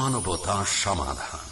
মানবতার সমাধান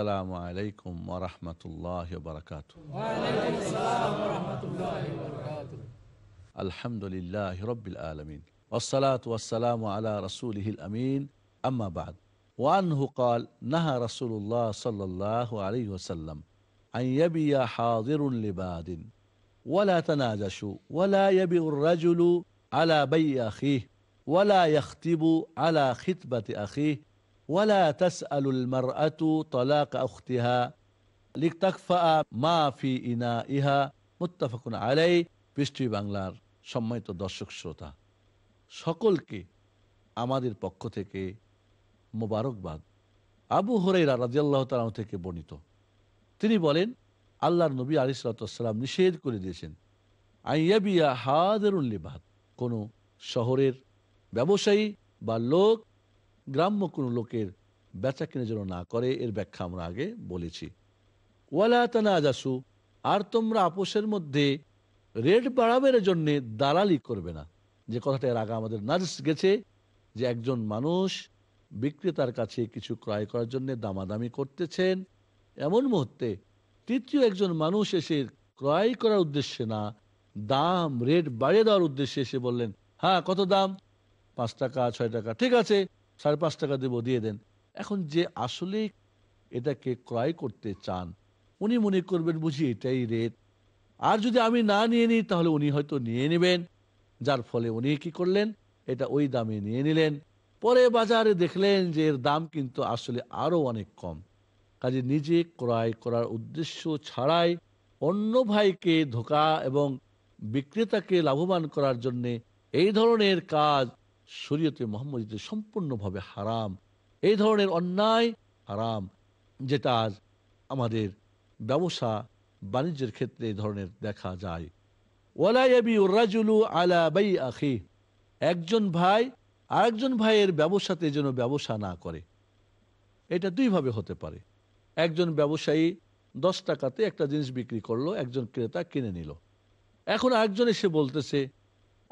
السلام عليكم ورحمة الله وبركاته وعليكم السلام ورحمة الله وبركاته الحمد لله رب العالمين والصلاة والسلام على رسوله الأمين أما بعد وعنه قال نهى رسول الله صلى الله عليه وسلم أن يبي حاضر لباد ولا تناجشوا ولا يبئ الرجل على بي أخيه ولا يختب على ختبة أخيه ওয়ালা তাস আলুল মার আতু তলাক আখতিহা লিকতাকফা মা ফি ইনা ইহা মুত্তাফাকুন আলাই পৃষ্টি বাংলার সম্মানিত দর্শক শ্রোতা সকলকে আমাদের পক্ষ থেকে মোবারকবাদ আবু হরেরা রাজিয়াল্লাহ তালাহ থেকে বর্ণিত তিনি বলেন আল্লাহর নবী আলিসাল্লাম নিষেধ করে দিয়েছেন আইয়াবিয়া হাদেরুল্লিবাদ কোনো শহরের ব্যবসায়ী বা লোক গ্রাম্য কোনো লোকের বেচা কিনে যেন না করে এর ব্যাখ্যা আমরা আগে বলেছি ওয়ালায়াতু আর তোমরা আপোষের মধ্যে রেট বাড়াবের জন্য দালালি করবে না যে কথাটা এর আগে আমাদের নার্স গেছে যে একজন মানুষ বিক্রেতার কাছে কিছু ক্রয় করার জন্য দামাদামি করতেছেন এমন মুহূর্তে তৃতীয় একজন মানুষ এসে ক্রয় করার উদ্দেশ্যে না দাম রেট বাড়িয়ে দেওয়ার উদ্দেশ্যে এসে বললেন হ্যাঁ কত দাম পাঁচ টাকা ছয় টাকা ঠিক আছে সাড়ে পাঁচ টাকা দেবো দিয়ে দেন এখন যে আসলে এটাকে ক্রয় করতে চান উনি মনে করবেন বুঝি এটাই রেট আর যদি আমি না নিয়ে নিই তাহলে উনি হয়তো নিয়ে নেবেন যার ফলে উনি কি করলেন এটা ওই দামে নিয়ে নিলেন পরে বাজারে দেখলেন যে এর দাম কিন্তু আসলে আরও অনেক কম কাজে নিজে ক্রয় করার উদ্দেশ্য ছাড়াই অন্য ভাইকে ধোকা এবং বিক্রেতাকে লাভবান করার জন্যে এই ধরনের কাজ শরীয়তে মোহাম্মদীতে সম্পূর্ণভাবে হারাম এই ধরনের অন্যায় হারাম যেটা আজ আমাদের ব্যবসা বাণিজ্যের ক্ষেত্রে এই ধরনের দেখা যায় ওয়ালায়াবি ওরাজুলু আলা বাই আখি একজন ভাই আরেকজন ভাইয়ের ব্যবসাতে যেন ব্যবসা না করে এটা দুইভাবে হতে পারে একজন ব্যবসায়ী দশ টাকাতে একটা জিনিস বিক্রি করলো একজন ক্রেতা কিনে নিল এখন আরেকজন এসে বলতেছে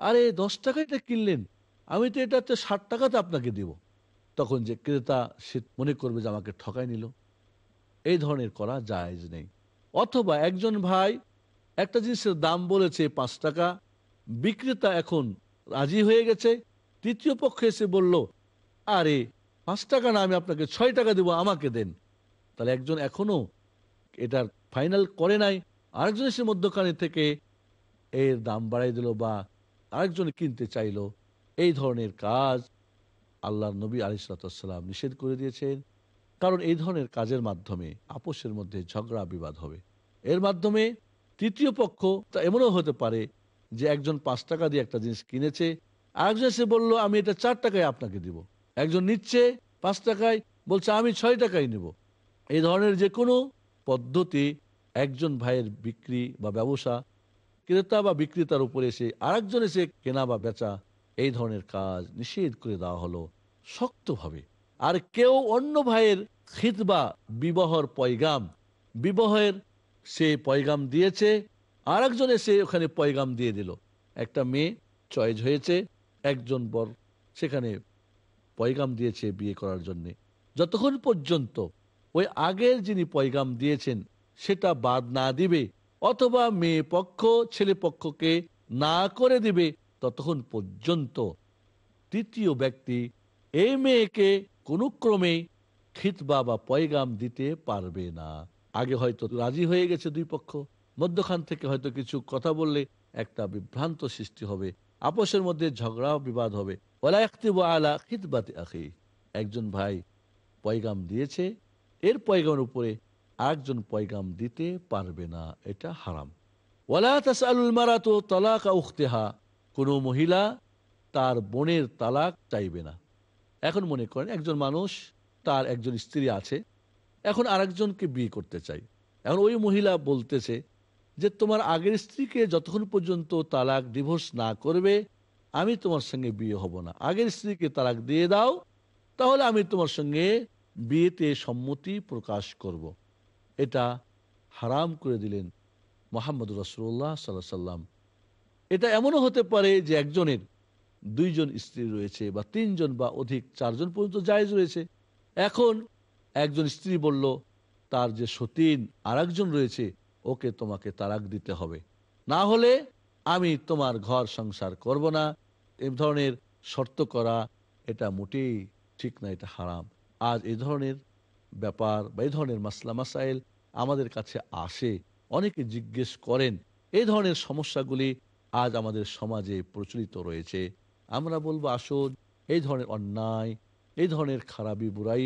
আরে দশ টাকা কিনলেন আমি তো এটাতে ষাট টাকাতে আপনাকে দিব তখন যে ক্রেতা সে মনে করবে যে আমাকে ঠকাই নিল এই ধরনের করা জায়জ নেই অথবা একজন ভাই একটা জিনিসের দাম বলেছে পাঁচ টাকা বিক্রেতা এখন রাজি হয়ে গেছে তৃতীয় পক্ষে এসে বলল আরে পাঁচ টাকা না আমি আপনাকে ছয় টাকা দেবো আমাকে দেন তাহলে একজন এখনও এটার ফাইনাল করে নাই আরেকজন এসে মধ্যখানে থেকে এর দাম বাড়াই দিল বা আরেকজন কিনতে চাইলো এই ধরনের কাজ আল্লাহ নবী আলিসাল্লাম নিষেধ করে দিয়েছেন কারণ এই ধরনের কাজের মাধ্যমে আপোষের মধ্যে ঝগড়া বিবাদ হবে এর মাধ্যমে তৃতীয় পক্ষ তা এমনও হতে পারে যে একজন পাঁচ টাকা দিয়ে একটা জিনিস কিনেছে আরেকজন এসে বললো আমি এটা চার টাকায় আপনাকে দিব একজন নিচ্ছে পাঁচ টাকায় বলছে আমি ছয় টাকায় নেব এই ধরনের যে কোনো পদ্ধতি একজন ভাইয়ের বিক্রি বা ব্যবসা ক্রেতা বা বিক্রেতার উপরে এসে আরেকজন এসে কেনা বা বেচা এই ধরনের কাজ নিষেধ করে দেওয়া হলো শক্তভাবে আর কেউ অন্য ভাইয়ের খিতবা বিবাহর পয়গাম বিবাহের সে পয়গাম দিয়েছে আর একজনে সে ওখানে পয়গাম দিয়ে দিল একটা মেয়ে চয়েজ হয়েছে একজন বর সেখানে পয়গাম দিয়েছে বিয়ে করার জন্যে যতক্ষণ পর্যন্ত ওই আগের যিনি পয়গাম দিয়েছেন সেটা বাদ না দিবে অথবা মেয়ে পক্ষ ছেলে পক্ষকে না করে দিবে ততক্ষণ পর্যন্ত তৃতীয় ব্যক্তি এই মেয়েকে কোনো ক্রমে খিতবা বা পয়গাম দিতে পারবে না আগে হয়তো রাজি হয়ে গেছে দুই পক্ষ মধ্যখান থেকে হয়তো কিছু কথা বললে একটা বিভ্রান্ত সৃষ্টি হবে আপোষের মধ্যে ঝগড়া বিবাদ হবে ওলা একটিব আলা খিতবাতে আখি একজন ভাই পয়গাম দিয়েছে এর পয়গামের উপরে আরেকজন পয়গাম দিতে পারবে না এটা হারাম ওলা তাস আলুল মারাতো তলাকা উখতেহা কোনো মহিলা তার বোনের তালাক চাইবে না এখন মনে করেন একজন মানুষ তার একজন স্ত্রী আছে এখন আরেকজনকে বিয়ে করতে চাই এখন ওই মহিলা বলতেছে যে তোমার আগের স্ত্রীকে যতক্ষণ পর্যন্ত তালাক ডিভোর্স না করবে আমি তোমার সঙ্গে বিয়ে হব না আগের স্ত্রীকে তালাক দিয়ে দাও তাহলে আমি তোমার সঙ্গে বিয়েতে সম্মতি প্রকাশ করব। এটা হারাম করে দিলেন মোহাম্মদ রসুল্লাহ সাল্লাহ সাল্লাম এটা এমনও হতে পারে যে একজনের দুইজন স্ত্রী রয়েছে বা তিনজন বা অধিক চারজন পর্যন্ত জায়জ রয়েছে এখন একজন স্ত্রী বলল তার যে সতীন আর রয়েছে ওকে তোমাকে তারাক দিতে হবে না হলে আমি তোমার ঘর সংসার করব না এ ধরনের শর্ত করা এটা মোটেই ঠিক না এটা হারাম আজ এ ধরনের ব্যাপার বা এই ধরনের মাসলা মাসাইল আমাদের কাছে আসে অনেকে জিজ্ঞেস করেন এই ধরনের সমস্যাগুলি আজ আমাদের সমাজে প্রচলিত রয়েছে আমরা বলবো আসো এই ধরনের অন্যায় এই ধরনের খারাপি বুড়াই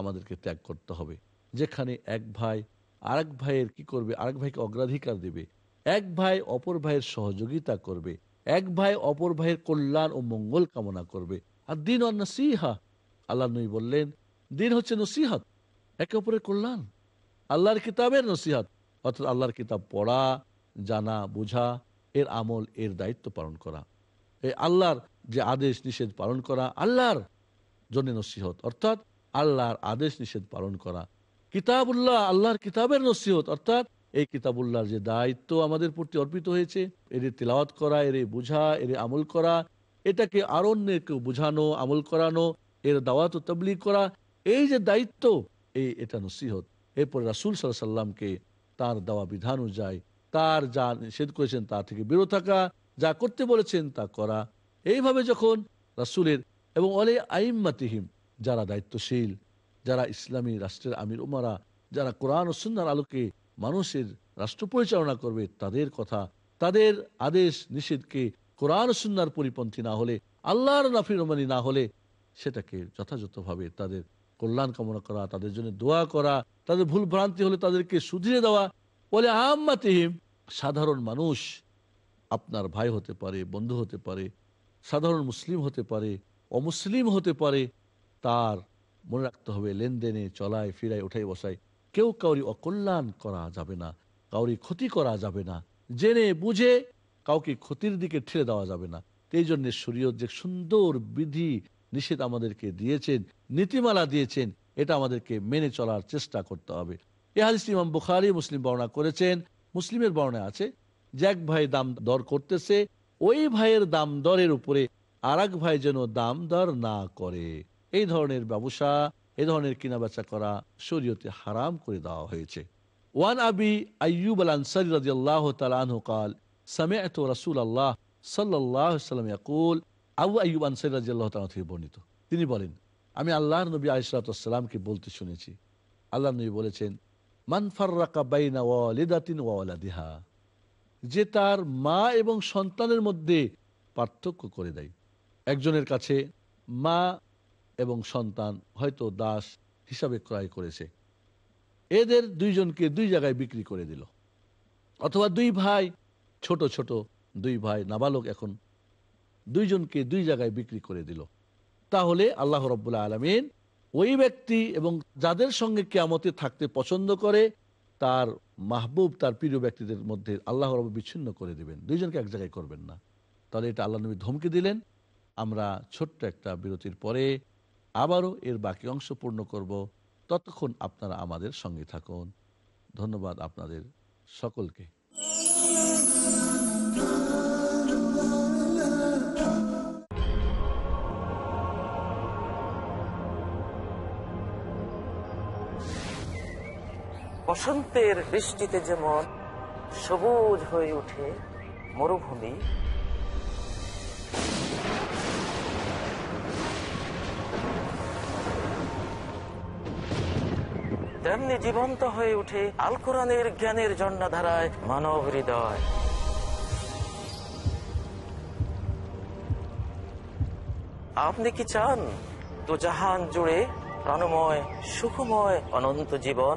আমাদেরকে ত্যাগ করতে হবে যেখানে এক ভাই আরেক ভাইয়ের কি করবে আরেক ভাইকে অগ্রাধিকার দেবে এক ভাই অপর ভাইয়ের সহযোগিতা করবে এক ভাই অপর ভাইয়ের কল্যাণ ও মঙ্গল কামনা করবে আর দিন অন্নাসিহা আল্লাহ নই বললেন দিন হচ্ছে নসিহাত একে অপরের কল্যাণ আল্লাহর কিতাবের নসিহাত অর্থাৎ আল্লাহর কিতাব পড়া জানা বোঝা এর আমল এর দায়িত্ব পালন করা এই আল্লাহর যে আদেশ নিষেধ পালন করা আল্লাহর জন্য নসিহত অর্থাৎ আল্লাহর আদেশ নিষেধ পালন করা কিতাবুল্লাহ আল্লাহর কিতাবের নসিহত অর্থাৎ এই কিতাবুল্লাহর যে দায়িত্ব আমাদের প্রতি অর্পিত হয়েছে এর তেলাওয়াত করা এর বোঝা এর আমল করা এটাকে আর অন্যকে বোঝানো আমল করানো এর দাওয়াত তবলি করা এই যে দায়িত্ব এই এটা নসিহত এরপরে রাসুল সাল্লাহ সাল্লামকে তার দেওয়া বিধান অনুযায়ী তার যা নিষেধ করেছেন তা থেকে বিরত থাকা যা করতে বলেছেন তা করা এইভাবে যখন রাসুলের এবং অলে আইম্মাতিহিম যারা দায়িত্বশীল যারা ইসলামী রাষ্ট্রের আমির উমারা যারা কোরআন ও সুন্দর আলোকে মানুষের রাষ্ট্র পরিচালনা করবে তাদের কথা তাদের আদেশ নিষেধকে কোরআন সুন্নার পরিপন্থী না হলে আল্লাহর নাফিরমানি না হলে সেটাকে যথাযথভাবে তাদের কল্যাণ কামনা করা তাদের জন্য দোয়া করা তাদের ভুল ভ্রান্তি হলে তাদেরকে শুধিয়ে দেওয়া বলে আহম্মাতিহিম সাধারণ মানুষ আপনার ভাই হতে পারে বন্ধু হতে পারে সাধারণ মুসলিম হতে পারে অমুসলিম হতে পারে তার মনে রাখতে হবে লেনদেনে চলায় ফিরায় ওঠাই বসাই কেউ কাউরি অকল্যাণ করা যাবে না কাউরি ক্ষতি করা যাবে না জেনে বুঝে কাউকে ক্ষতির দিকে ঠেলে দেওয়া যাবে না এই জন্য শরীয়ত যে সুন্দর বিধি নিষেধ আমাদেরকে দিয়েছেন নীতিমালা দিয়েছেন এটা আমাদেরকে মেনে চলার চেষ্টা করতে হবে এ হাজি ইমাম বুখারি মুসলিম বর্ণনা করেছেন মুসলিমের বর্ণে আছে যে এক ভাই দাম দর করতেছে ওই ভাইয়ের দাম দরের উপরে আর ভাই যেন দাম দর না করে এই ধরনের ব্যবসা এ ধরনের কেনাবেচা করা শরীয়তে হারাম করে দেওয়া হয়েছে ওয়ান আবি আইয়ুব আল আনসারি রাজি আল্লাহ কাল সামিয়াত রাসুল আল্লাহ সাল্লাহ সাল্লাম আবু আয়ুব আনসারি রাজি আল্লাহ তালা থেকে বর্ণিত তিনি বলেন আমি আল্লাহ নবী আলিসালাতামকে বলতে শুনেছি আল্লাহ নবী বলেছেন যে তার মা এবং সন্তানের মধ্যে পার্থক্য করে দেয় একজনের কাছে মা এবং সন্তান হয়তো দাস হিসাবে ক্রয় করেছে এদের দুইজনকে দুই জায়গায় বিক্রি করে দিল অথবা দুই ভাই ছোট ছোট দুই ভাই নাবালক এখন দুইজনকে দুই জায়গায় বিক্রি করে দিল তাহলে আল্লাহ রব্বুল্লা আলমিন ওই ব্যক্তি এবং যাদের সঙ্গে কেয়ামতে থাকতে পছন্দ করে তার মাহবুব তার প্রিয় ব্যক্তিদের মধ্যে আল্লাহ রব বিচ্ছিন্ন করে দেবেন দুইজনকে এক জায়গায় করবেন না তাহলে এটা আল্লাহ নবী ধমকে দিলেন আমরা ছোট্ট একটা বিরতির পরে আবারও এর বাকি অংশ পূর্ণ করব ততক্ষণ আপনারা আমাদের সঙ্গে থাকুন ধন্যবাদ আপনাদের সকলকে বসন্তের বৃষ্টিতে যেমন সবুজ হয়ে উঠে মরুভূমি তেমনি জীবন্ত হয়ে উঠে আল কোরআনের জ্ঞানের জন্ডাধারায় মানব হৃদয় আপনি কি চান তো জাহান জুড়ে প্রাণময় সুখময় অনন্ত জীবন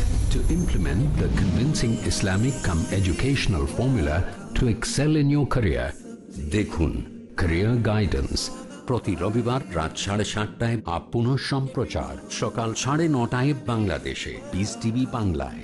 to implement the convincing Islamic come educational formula to excel in your career. দেখুন Career Guidance প্রতি রবিবার রাত সাড়ে সাতটায় Shamprachar, সম্প্রচার সকাল সাড়ে নটায় বাংলাদেশে TV, টিভি বাংলায়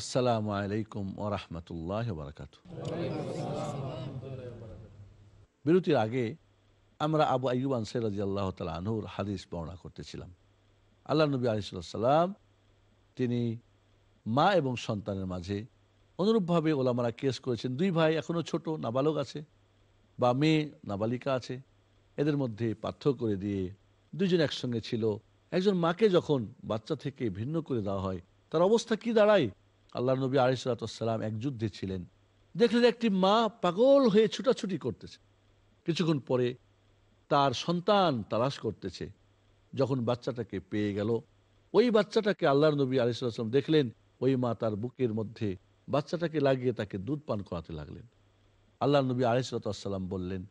আসসালামু আলাইকুম ও রহমতুল্লাহ বিরতির আগে আমরা আবু আইব আনসার রাজি আল্লাহ তাল আনহুর হাদিস বর্ণনা করতেছিলাম আল্লাহ নবী আলিসাল্লাম তিনি মা এবং সন্তানের মাঝে অনুরূপভাবে ওলামারা কেস করেছেন দুই ভাই এখনও ছোট নাবালক আছে বা মেয়ে নাবালিকা আছে এদের মধ্যে পার্থক্য করে দিয়ে দুজন একসঙ্গে ছিল একজন মাকে যখন বাচ্চা থেকে ভিন্ন করে দেওয়া হয় তার অবস্থা কি দাঁড়ায় আল্লাহ নবী আলিসালাম এক যুদ্ধে ছিলেন দেখলেন একটি মা পাগল হয়ে ছুটাছুটি করতেছে কিছুক্ষণ পরে তার সন্তান তালাশ করতেছে যখন বাচ্চাটাকে পেয়ে গেল ওই বাচ্চাটাকে আল্লাহ নবী আলিসাল্লাম দেখলেন ওই মা তার বুকের মধ্যে বাচ্চাটাকে লাগিয়ে তাকে দুধ পান করাতে লাগলেন আল্লাহ নবী আলিসাল্লাম বললেন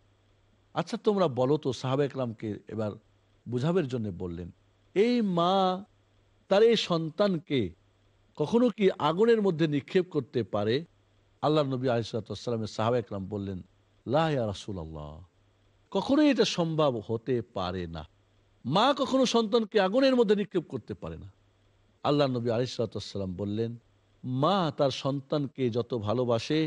আচ্ছা তোমরা বলো তো সাহাব একরামকে এবার বুঝাবের জন্য বললেন এই মা তার এই সন্তানকে কখনো কি আগুনের মধ্যে নিক্ষেপ করতে পারে আল্লাহ নবী আলিসালামের সাহাবাহাম একরাম বললেন লাহা রাসুল আল্লাহ কখনোই এটা সম্ভব হতে পারে না মা কখনো সন্তানকে আগুনের মধ্যে নিক্ষেপ করতে পারে না আল্লাহ নবী আলিসালাম বললেন মা তার সন্তানকে যত ভালোবাসে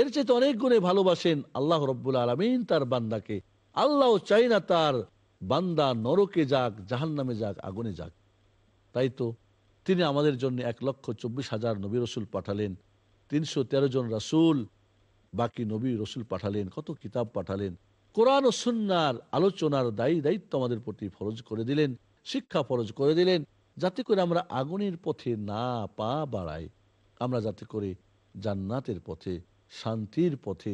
এর চেয়ে অনেক গুণে ভালোবাসেন আল্লাহ রব্বুল আলমিন তার বান্দাকে আল্লাহ চাই না তার বান্দা নরকে যাক জাহান্নামে যাক আগুনে যাক তাই তো তিনি আমাদের জন্য এক লক্ষ চব্বিশ হাজার নবী রসুল পাঠালেন তিনশো তেরো জন রাসুল বাকি নবী রসুল পাঠালেন কত কিতাব পাঠালেন কোরআন ও সুন্নার আলোচনার দায়ী দায়িত্ব আমাদের প্রতি ফরজ করে দিলেন শিক্ষা ফরজ করে দিলেন যাতে করে আমরা আগুনের পথে না পা বাড়াই আমরা যাতে করে জান্নাতের পথে শান্তির পথে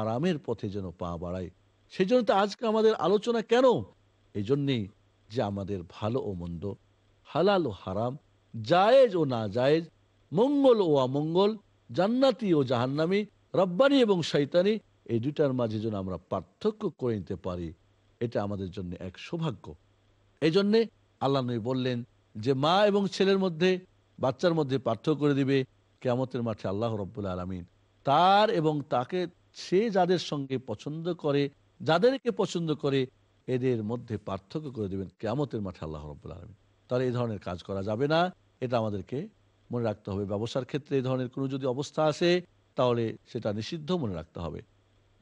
আরামের পথে যেন পা বাড়াই সেই জন্য তো আজকে আমাদের আলোচনা কেন এই জন্যেই যে আমাদের ভালো ও মন্দ হালাল ও হারাম জায়েজ ও না জায়েজ মঙ্গল ও আমঙ্গল জান্নাতি ও জাহান্নামি রব্বানি এবং শৈতানি এই দুটার মাঝে যেন আমরা পার্থক্য করে নিতে পারি এটা আমাদের জন্য এক সৌভাগ্য এই জন্যে আল্লাহ নবী বললেন যে মা এবং ছেলের মধ্যে বাচ্চার মধ্যে পার্থক্য করে দিবে কেমতের মাঠে আল্লাহ রব্বুল্লা আলমিন তার এবং তাকে সে যাদের সঙ্গে পছন্দ করে যাদেরকে পছন্দ করে এদের মধ্যে পার্থক্য করে দেবেন কেমতের মাঠে আল্লাহ রব্বুল্লা আলমিন তাহলে এই ধরনের কাজ করা যাবে না এটা আমাদেরকে মনে রাখতে হবে ব্যবসার ক্ষেত্রে এই ধরনের কোনো যদি অবস্থা আসে তাহলে সেটা নিষিদ্ধ মনে রাখতে হবে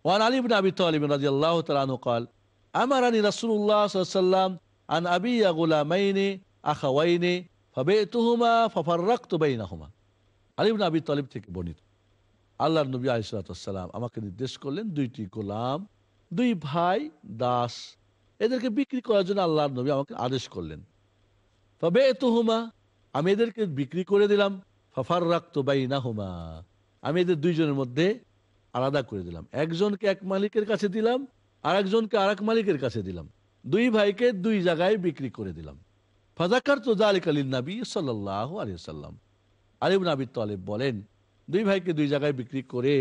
ওয়ান আলিবিন আবি আলিম রাজি আল্লাহ তালকাল আমার আনি রাসুল্লাহ সাল্লাম আন আবি আগুলামাইনে ওয়াইনে ফবে তুহুমা ফফার রাক্ত বাইনাহুমা আলিবিন আবি তালিব থেকে বর্ণিত আল্লাহ নবী আলিসাল্লাম আমাকে নির্দেশ করলেন দুইটি গোলাম দুই ভাই দাস এদেরকে বিক্রি করার জন্য আল্লাহ নবী আমাকে আদেশ করলেন তবে এতো হুমা আমি এদেরকে বিক্রি করে দিলাম ফাফার রাখতো বাই না হুমা আমি এদের দুইজনের মধ্যে আলাদা করে দিলাম একজনকে এক মালিকের কাছে দিলাম আর একজনকে আর মালিকের কাছে দিলাম দুই ভাইকে দুই জায়গায় বিক্রি করে দিলাম ফাজাকার তো জালিক আলী নাবি সাল্লাহ আলী সাল্লাম আলিম নাবি তালেব বলেন দুই ভাইকে দুই জায়গায় বিক্রি করে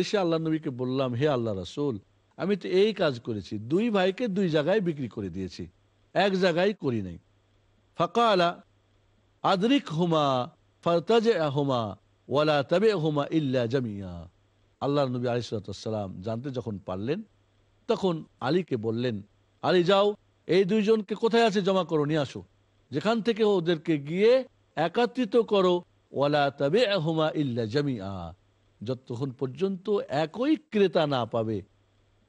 এসে আল্লাহ নবীকে বললাম হে আল্লাহ রাসুল আমি তো এই কাজ করেছি দুই ভাইকে দুই জায়গায় বিক্রি করে দিয়েছি এক জায়গায় করি নাই আদরিক হুমা ওয়ালা তবে ইল্লা জামিয়া আল্লাহ নবী আলিসাল্লাম জানতে যখন পারলেন তখন আলীকে বললেন আলী যাও এই দুইজনকে কোথায় আছে জমা করো নিয়ে আসো যেখান থেকে ওদেরকে গিয়ে একাত্রিত করো ওয়ালা তবে হুমা ইল্লা জামিয়া যতক্ষণ পর্যন্ত একই ক্রেতা না পাবে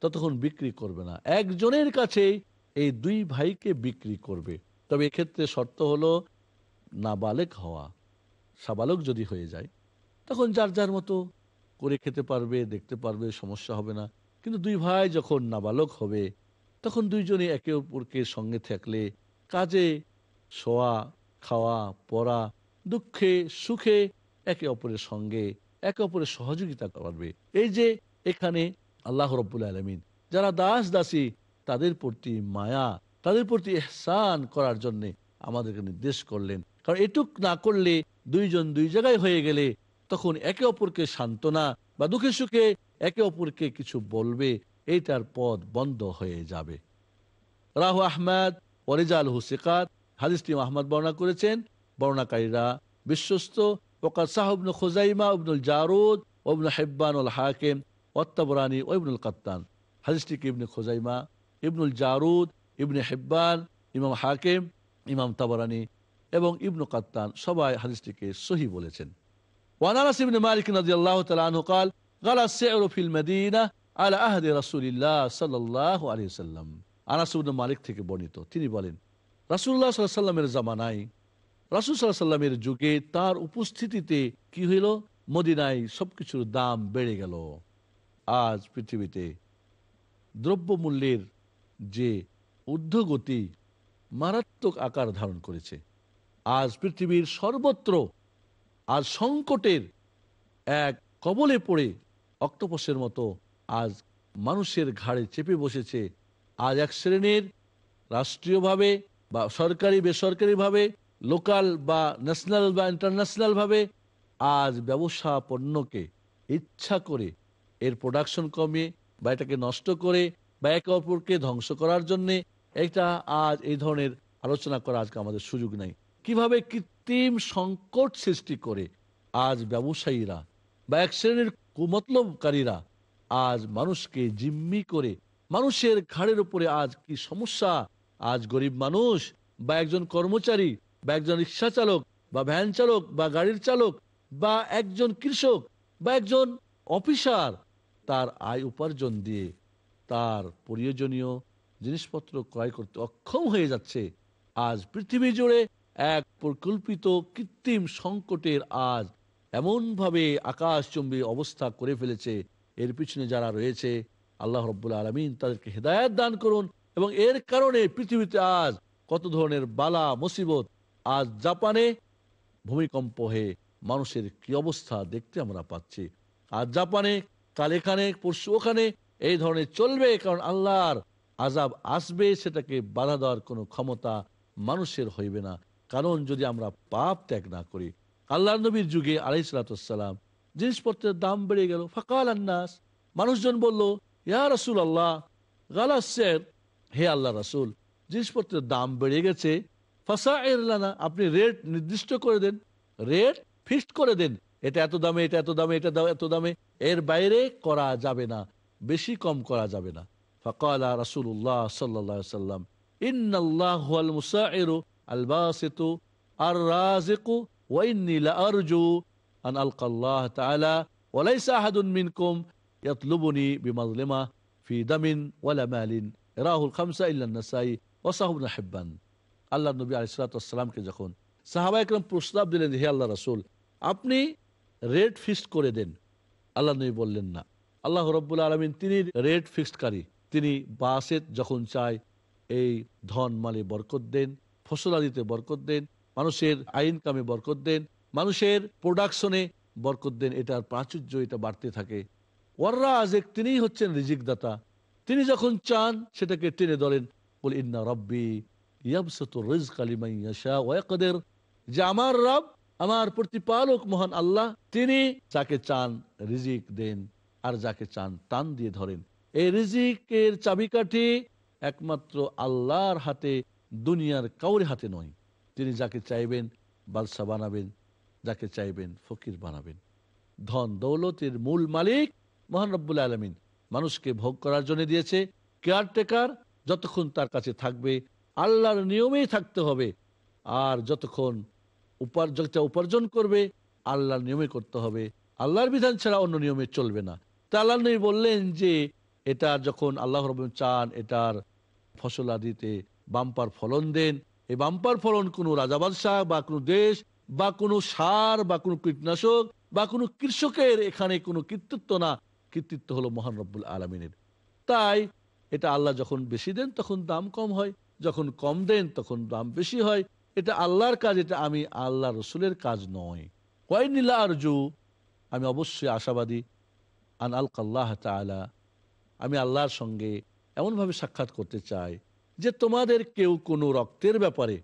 ততক্ষণ বিক্রি করবে না একজনের কাছে এই দুই ভাইকে বিক্রি করবে তবে এক্ষেত্রে শর্ত হলো নাবালেক হওয়া সাবালক যদি হয়ে যায় তখন যার যার মতো করে খেতে পারবে দেখতে পারবে সমস্যা হবে না কিন্তু দুই ভাই যখন নাবালক হবে তখন দুইজনে একে অপরকে সঙ্গে থাকলে কাজে শোয়া খাওয়া পড়া দুঃখে সুখে একে অপরের সঙ্গে একে অপরের সহযোগিতা করবে এই যে এখানে আল্লাহ রব্বুল আলমিন যারা দাস দাসী তাদের প্রতি মায়া তাদের প্রতি এহসান করার জন্য আমাদেরকে নির্দেশ করলেন কারণ এটুক না করলে দুইজন দুই জায়গায় হয়ে গেলে তখন একে অপরকে সান্ত্বনা বা দুঃখে সুখে একে অপরকে কিছু বলবে এইটার পথ বন্ধ হয়ে যাবে রাহু আহমদ ওরেজাল হুসিকাত হাদিসটি আহমদ বর্ণনা করেছেন বর্ণাকারীরা বিশ্বস্ত ওকাল সাহবনুল খোজাইমা অবনুল জারুদ ওবনুল হেব্বানুল হাকিম অত্তাবরানী ও ইবনুল কাত্তান হাদিসটিকে ইবনে খোজাইমা ইবনুল জারুদ ইবনে হেব্বান ইমাম হাকিম ইমাম তাবারানি এবং ইবনু কাত্তান সবাই হাদিসটিকে সহি বলেছেন ওয়ানারাস ইবনে মালিক নদী আল্লাহ তালু কাল গালা সের ফিল মদিনা আলা আহদে রাসুলিল্লাহ সাল্লাহ আলী সাল্লাম আনাস ইবনে মালিক থেকে বর্ণিত তিনি বলেন রাসুল্লাহ সাল্লাহ সাল্লামের জামানায় রাসুল সাল্লাহ সাল্লামের যুগে তার উপস্থিতিতে কি হইল মদিনায় সবকিছুর দাম বেড়ে গেল আজ পৃথিবীতে দ্রব্যমূল্যের যে ঊর্ধ্বগতি মারাত্মক আকার ধারণ করেছে আজ পৃথিবীর সর্বত্র আজ সংকটের এক কবলে পড়ে অক্টোপসের মতো আজ মানুষের ঘাড়ে চেপে বসেছে আজ এক শ্রেণীর রাষ্ট্রীয়ভাবে বা সরকারি বেসরকারিভাবে লোকাল বা ন্যাশনাল বা ইন্টারন্যাশনালভাবে আজ ব্যবসা পণ্যকে ইচ্ছা করে এর প্রোডাকশন কমে বা এটাকে নষ্ট করে বা একে অপরকে ধ্বংস করার জন্যে এটা আজ এই ধরনের আলোচনা করা আজকে আমাদের সুযোগ নাই কিভাবে কৃত্রিম সংকট সৃষ্টি করে আজ ব্যবসায়ীরা বা এক শ্রেণীর কুমতলবকারীরা আজ মানুষকে জিম্মি করে মানুষের ঘাড়ের উপরে আজ কি সমস্যা আজ গরিব মানুষ বা একজন কর্মচারী বা একজন রিক্সা চালক বা ভ্যান চালক বা গাড়ির চালক বা একজন কৃষক বা একজন অফিসার তার আয় উপার্জন দিয়ে তার প্রয়োজনীয় জিনিসপত্র ক্রয় করতে অক্ষম হয়ে যাচ্ছে আজ পৃথিবী জুড়ে এক পরিকল্পিত কৃত্রিম সংকটের আজ এমনভাবে আকাশচম্বী অবস্থা করে ফেলেছে এর পিছনে যারা রয়েছে আল্লাহ রব্বুল্লা আলমিন তাদেরকে হেদায়ত দান করুন এবং এর কারণে পৃথিবীতে আজ কত ধরনের বালা মুসিবত আজ জাপানে ভূমিকম্প হয়ে মানুষের কি অবস্থা দেখতে আমরা পাচ্ছি আজ জাপানে কাল এখানে পরশু ওখানে এই ধরনের চলবে কারণ আল্লাহর আজাব আসবে সেটাকে বাধা দেওয়ার কোনো ক্ষমতা মানুষের হইবে না কারণ যদি আমরা পাপ ত্যাগ না করি আল্লাহ নবীর যুগে আলাই সালাতাম জিনিসপত্রের দাম বেড়ে গেল ফাঁকা আন্নাস মানুষজন বলল ইয়া রসুল আল্লাহ গালাসের হে আল্লাহ রসুল জিনিসপত্রের দাম বেড়ে গেছে ফাঁসা এরলানা আপনি রেট নির্দিষ্ট করে দেন রেট ফিক্সড করে দেন এটা এত দামে এটা এত দামে এটা এত দামে এর বাইরে করা যাবে না বেশি কম করা যাবে না فقال رسول الله صلى الله عليه وسلم إن الله هو المساعر الباسط الرازق وإني لأرجو أن ألقى الله تعالى وليس أحد منكم يطلبني بمظلمة في دم ولا مال إراه الخمسة إلا النسائي وصحب نحبا الله النبي عليه الصلاة والسلام كي جخون صحابة اكرام پروسطة عبدالله هي الله رسول أبني ريت فيست كوري دين الله النبي بولينا الله رب العالمين تيني ريت فيست كاري তিনি বাসেত যখন চায় এই ধন মালে বরকত দেন ফসলাদিতে বরকত দেন মানুষের আইন কামে বরকত দেন মানুষের প্রোডাকশনে বরকত দেন এটার প্রাচুর্য এটা বাড়তে থাকে ওয়ার্রা আজেক তিনিই হচ্ছেন রিজিকদাতা তিনি যখন চান সেটাকে টেনে ধরেন বল ইন্না রব্বি যে আমার রব আমার প্রতিপালক মহান আল্লাহ তিনি যাকে চান রিজিক দেন আর যাকে চান টান দিয়ে ধরেন এই রিজিকের চাবিকাঠি একমাত্র আল্লাহর হাতে দুনিয়ার কাউরি হাতে নয় তিনি যাকে চাইবেন বাদশাহ বানাবেন যাকে চাইবেন ফকির বানাবেন ধন দৌলতের মূল মালিক মহান রব্বুল আলমিন মানুষকে ভোগ করার জন্য দিয়েছে কেয়ারটেকার যতক্ষণ তার কাছে থাকবে আল্লাহর নিয়মেই থাকতে হবে আর যতক্ষণ উপার্জনটা উপার্জন করবে আল্লাহর নিয়মে করতে হবে আল্লাহর বিধান ছাড়া অন্য নিয়মে চলবে না তা আল্লাহ বললেন যে এটা যখন আল্লাহ রব চান এটার ফসলাদিতে বাম্পার ফলন দেন এই বাম্পার ফলন কোনো রাজাবাদশাহ বা কোনো দেশ বা কোনো সার বা কোনো কীটনাশক বা কোনো কৃষকের এখানে কোনো কৃতিত্ব না কৃতিত্ব হলো মহান রব্বুল আলমিনের তাই এটা আল্লাহ যখন বেশি দেন তখন দাম কম হয় যখন কম দেন তখন দাম বেশি হয় এটা আল্লাহর কাজ এটা আমি আল্লাহ রসুলের কাজ নয় কয় নীলা আরজু আমি অবশ্যই আশাবাদী আন আল কাল্লাহ তালা আমি আল্লাহর সঙ্গে এমনভাবে সাক্ষাৎ করতে চাই যে তোমাদের কেউ কোনো রক্তের ব্যাপারে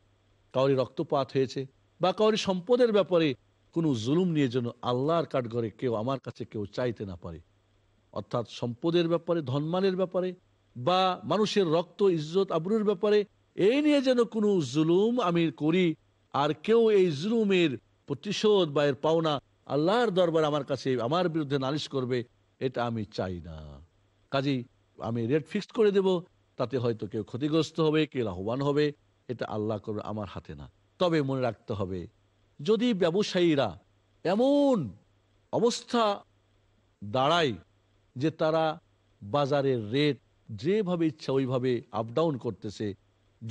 কাউরি রক্তপাত হয়েছে বা কাউরি সম্পদের ব্যাপারে কোনো জুলুম নিয়ে যেন আল্লাহর কাঠঘরে কেউ আমার কাছে কেউ চাইতে না পারে অর্থাৎ সম্পদের ব্যাপারে ধনমানের ব্যাপারে বা মানুষের রক্ত ইজ্জত আবরুর ব্যাপারে এই নিয়ে যেন কোনো জুলুম আমি করি আর কেউ এই জুলুমের প্রতিশোধ বা এর পাওনা আল্লাহর দরবার আমার কাছে আমার বিরুদ্ধে নালিশ করবে এটা আমি চাই না কাজেই আমি রেট ফিক্সড করে দেব তাতে হয়তো কেউ ক্ষতিগ্রস্ত হবে কেউ লাভবান হবে এটা আল্লাহ করবে আমার হাতে না তবে মনে রাখতে হবে যদি ব্যবসায়ীরা এমন অবস্থা দাঁড়ায় যে তারা বাজারের রেট যেভাবে ইচ্ছা ওইভাবে আপ ডাউন করতেছে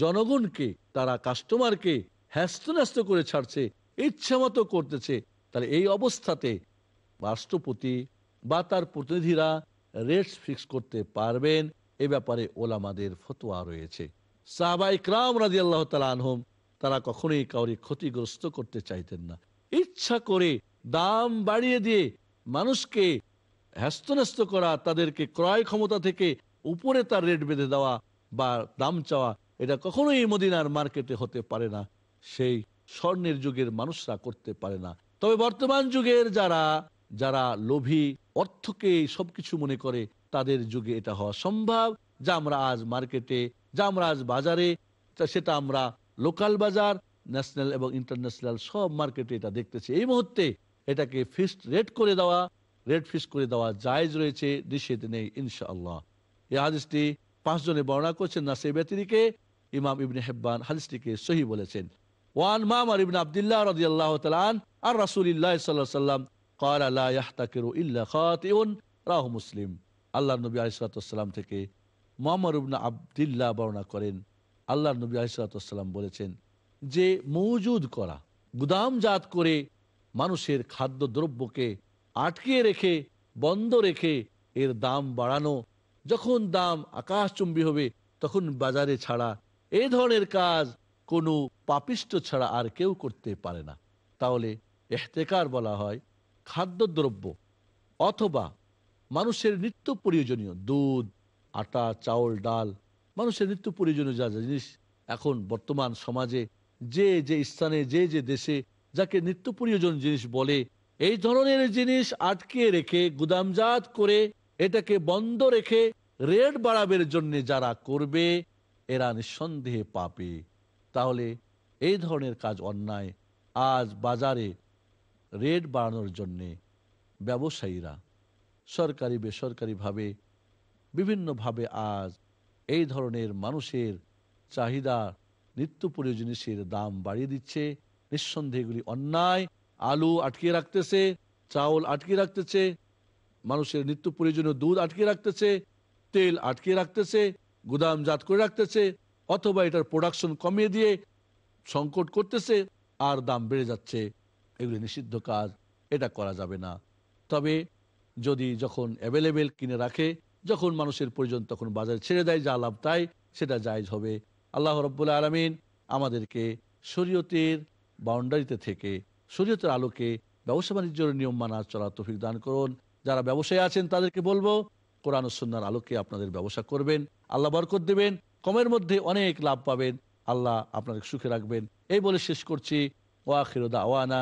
জনগণকে তারা কাস্টমারকে হ্যাস্ত করে ছাড়ছে ইচ্ছা মতো করতেছে তাহলে এই অবস্থাতে রাষ্ট্রপতি বা তার প্রতিনিধিরা রেট ফিক্স করতে পারবেন এ ব্যাপারে ওলামাদের ফতোয়া রয়েছে সাহাবা ক্রাম রাজি আল্লাহ তালা আনহম তারা কখনোই কাউরি ক্ষতিগ্রস্ত করতে চাইতেন না ইচ্ছা করে দাম বাড়িয়ে দিয়ে মানুষকে হ্যাস্তন্যস্ত করা তাদেরকে ক্রয় ক্ষমতা থেকে উপরে তার রেট বেঁধে দেওয়া বা দাম চাওয়া এটা কখনোই মদিনার মার্কেটে হতে পারে না সেই স্বর্ণের যুগের মানুষরা করতে পারে না তবে বর্তমান যুগের যারা যারা লোভী অর্থকে সবকিছু মনে করে তাদের যুগে এটা হওয়া সম্ভব যা আমরা আজ মার্কেটে যা আমরা আজ বাজারে সেটা আমরা লোকাল বাজার ন্যাশনাল এবং ইন্টারন্যাশনাল সব মার্কেটে এটা দেখতেছি এই মুহূর্তে এটাকে ফিক্সড রেট করে দেওয়া রেট ফিক্স করে দেওয়া জায়জ রয়েছে নিষেধ নেই ইনশাআল্লাহ এই হাদিসটি পাঁচজনে বর্ণনা করছেন না সেই ব্যতিরিকে ইমাম ইবনে হেব্বান হাদিসটিকে সহি বলেছেন ওয়ান মাম আর ইবিন আবদুল্লাহ রদিয়াল্লাহ তালান আর রাসুল্লাহ সাল্লাহ সাল্লাম কালা ইয়াহতাকেরু রাহ মুসলিম আল্লাহ নবী আলিসালাম থেকে মোহাম্মদ ইবনা আবদুল্লাহ বর্ণনা করেন আল্লাহ নবী আলিসালাম বলেছেন যে মৌজুদ করা গুদামজাত করে মানুষের খাদ্যদ্রব্যকে আটকে রেখে বন্ধ রেখে এর দাম বাড়ানো যখন দাম আকাশচুম্বী হবে তখন বাজারে ছাড়া এ ধরনের কাজ কোনো পাপিষ্ট ছাড়া আর কেউ করতে পারে না তাহলে এহতেকার বলা হয় খাদ্যদ্রব্য অথবা মানুষের নিত্য প্রয়োজনীয় দুধ আটা চাউল ডাল মানুষের নিত্য প্রয়োজনীয় যা যা জিনিস এখন বর্তমান সমাজে যে যে স্থানে যে যে দেশে যাকে নিত্য প্রয়োজন জিনিস বলে এই ধরনের জিনিস আটকে রেখে গুদামজাত করে এটাকে বন্ধ রেখে রেড বাড়াবের জন্য যারা করবে এরা নিঃসন্দেহে পাবে তাহলে এই ধরনের কাজ অন্যায় আজ বাজারে রেট বাড়ানোর জন্যে ব্যবসায়ীরা সরকারি বেসরকারিভাবে বিভিন্নভাবে আজ এই ধরনের মানুষের চাহিদা নিত্য প্রয়োজনীয় জিনিসের দাম বাড়িয়ে দিচ্ছে নিঃসন্দেহগুলি এগুলি অন্যায় আলু আটকে রাখতেছে চাউল আটকে রাখতেছে মানুষের নিত্য প্রয়োজনীয় দুধ আটকে রাখতেছে তেল আটকে রাখতেছে গুদামজাত করে রাখতেছে অথবা এটার প্রোডাকশন কমিয়ে দিয়ে সংকট করতেছে আর দাম বেড়ে যাচ্ছে এগুলি নিষিদ্ধ কাজ এটা করা যাবে না তবে যদি যখন অ্যাভেলেবেল কিনে রাখে যখন মানুষের প্রয়োজন তখন বাজারে ছেড়ে দেয় যা লাভ তাই সেটা জায়জ হবে আল্লাহ রব্বুল্লা আলমিন আমাদেরকে শরীয়তের বাউন্ডারিতে থেকে শরীয়তের আলোকে ব্যবসা বাণিজ্যের নিয়ম মানা চলা তফিক দান করুন যারা ব্যবসায়ী আছেন তাদেরকে বলবো কোরআন সন্ন্যার আলোকে আপনাদের ব্যবসা করবেন আল্লাহ বরকত দেবেন কমের মধ্যে অনেক লাভ পাবেন আল্লাহ আপনাদের সুখে রাখবেন এই বলে শেষ করছি ওয়া খিরোদা আওয়ানা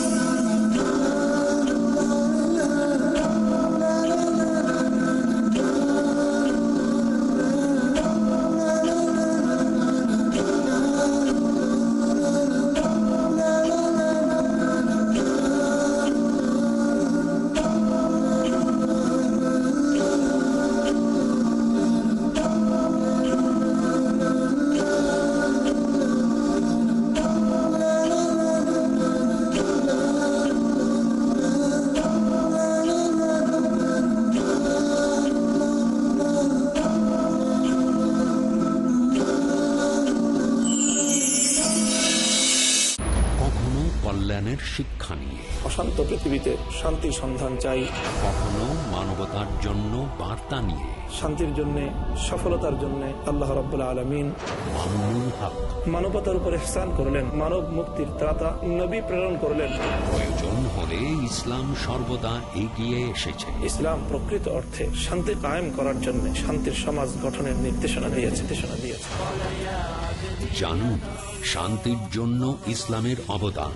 শান্তি সন্ধান চাই কখনো মানবতার জন্য বার্তা নিয়ে শান্তির জন্য সফলতার জন্য আল্লাহ রবাহ আলমিন মানবতার উপরে স্থান করলেন মানব মুক্তির ত্রাতা নবী প্রেরণ করলেন প্রয়োজন হলে ইসলাম সর্বদা এগিয়ে এসেছে ইসলাম প্রকৃত অর্থে শান্তি কায়েম করার জন্য শান্তির সমাজ গঠনের নির্দেশনা দিয়েছে নির্দেশনা দিয়েছে জানুন শান্তির জন্য ইসলামের অবদান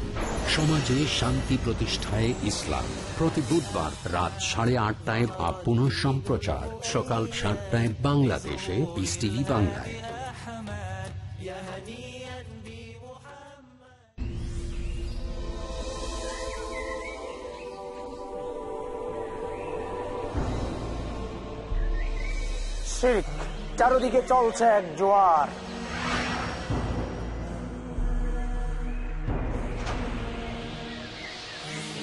সমাজে শান্তি প্রতিষ্ঠায় ইসলাম প্রতি বুধবার রাত সাড়ে আটটায় বা পুনঃ সম্প্রচার সকাল সাতটায় বাংলাদেশে ইস টিভি বাংলায় চারদিকে চলছে এক জোয়ার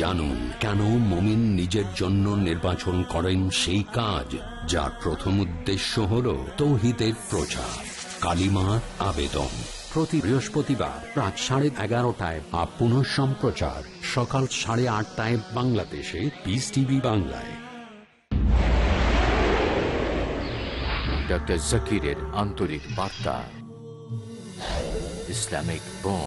জানুন কেন মমিন নিজের জন্য নির্বাচন করেন সেই কাজ যার প্রথম উদ্দেশ্য হল তৌহিতের প্রচার কালিমার আবেদন প্রতি বৃহস্পতিবার রাত সাড়ে এগারোটায় আর পুনঃ সম্প্রচার সকাল সাড়ে আটটায় বাংলাদেশে পিস টিভি বাংলায় ডক্টর জাকিরের আন্তরিক বার্তা ইসলামিক বোম